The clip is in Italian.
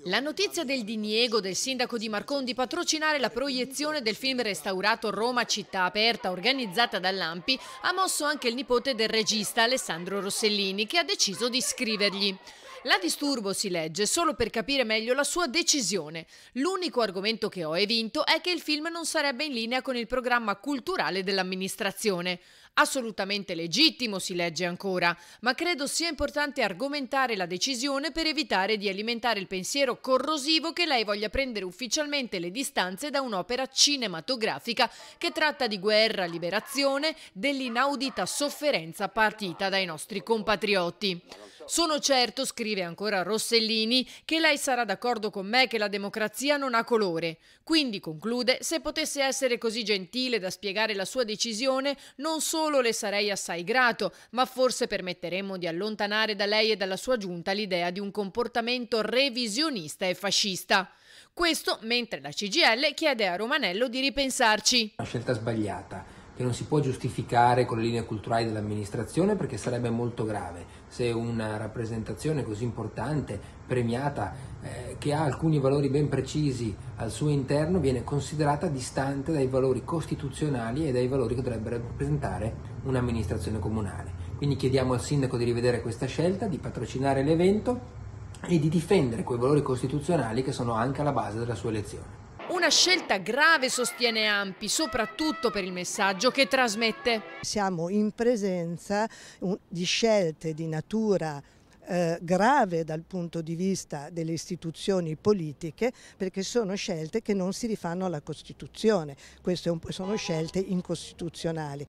La notizia del diniego del sindaco di Marcon di patrocinare la proiezione del film restaurato Roma città aperta organizzata dall'Ampi ha mosso anche il nipote del regista Alessandro Rossellini che ha deciso di scrivergli. La disturbo si legge solo per capire meglio la sua decisione. L'unico argomento che ho evinto è che il film non sarebbe in linea con il programma culturale dell'amministrazione. Assolutamente legittimo si legge ancora, ma credo sia importante argomentare la decisione per evitare di alimentare il pensiero corrosivo che lei voglia prendere ufficialmente le distanze da un'opera cinematografica che tratta di guerra, liberazione, dell'inaudita sofferenza partita dai nostri compatrioti. Certo. Sono certo, scrive ancora Rossellini, che lei sarà d'accordo con me che la democrazia non ha colore. Quindi, conclude, se potesse essere così gentile da spiegare la sua decisione, non solo le sarei assai grato, ma forse permetteremmo di allontanare da lei e dalla sua giunta l'idea di un comportamento revisionista e fascista. Questo mentre la CGL chiede a Romanello di ripensarci. Una scelta sbagliata che non si può giustificare con le linee culturali dell'amministrazione perché sarebbe molto grave se una rappresentazione così importante, premiata, eh, che ha alcuni valori ben precisi al suo interno, viene considerata distante dai valori costituzionali e dai valori che dovrebbe rappresentare un'amministrazione comunale. Quindi chiediamo al sindaco di rivedere questa scelta, di patrocinare l'evento e di difendere quei valori costituzionali che sono anche alla base della sua elezione. Una scelta grave sostiene Ampi, soprattutto per il messaggio che trasmette. Siamo in presenza di scelte di natura eh, grave dal punto di vista delle istituzioni politiche perché sono scelte che non si rifanno alla Costituzione, queste sono scelte incostituzionali.